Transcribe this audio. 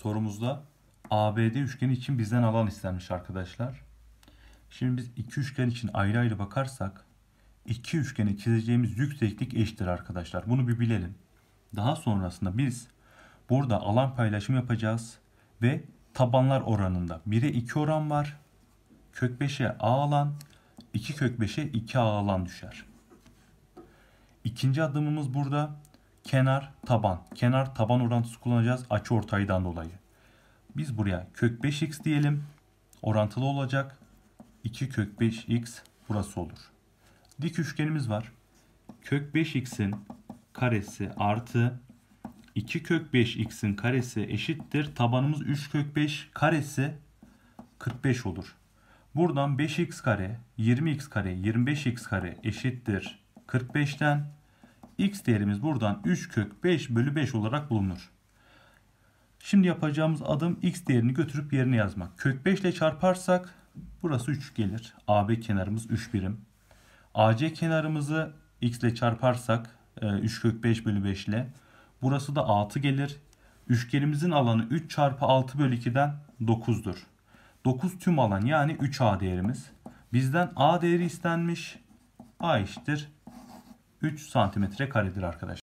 sorumuzda ABD üçgeni için bizden alan istenmiş arkadaşlar. Şimdi biz iki üçgen için ayrı ayrı bakarsak iki üçgeni çizeceğimiz yükseklik eşittir arkadaşlar. Bunu bir bilelim. Daha sonrasında biz burada alan paylaşımı yapacağız ve tabanlar oranında 1'e 2 oran var. Kök 5'e A alan 2 kök 5'e 2 A alan düşer. İkinci adımımız burada kenar taban. Kenar taban orantısı kullanacağız açı ortaydan dolayı. Biz buraya kök 5x diyelim. Orantılı olacak. 2 kök 5x burası olur. Dik üçgenimiz var. Kök 5x'in karesi artı 2 kök 5x'in karesi eşittir. Tabanımız 3 kök 5 karesi 45 olur. Buradan 5x kare, 20x kare, 25x kare eşittir 45'ten x değerimiz buradan 3 kök 5 bölü 5 olarak bulunur. Şimdi yapacağımız adım x değerini götürüp yerine yazmak. Kök 5 ile çarparsak burası 3 gelir. AB kenarımız 3 birim. AC kenarımızı x ile çarparsak 3 e, kök 5 bölü 5 ile burası da 6 gelir. Üçgenimizin alanı 3 çarpı 6 bölü 2'den 9'dur. 9 tüm alan yani 3A değerimiz. Bizden A değeri istenmiş. A eşittir 3 santimetre karedir arkadaşlar.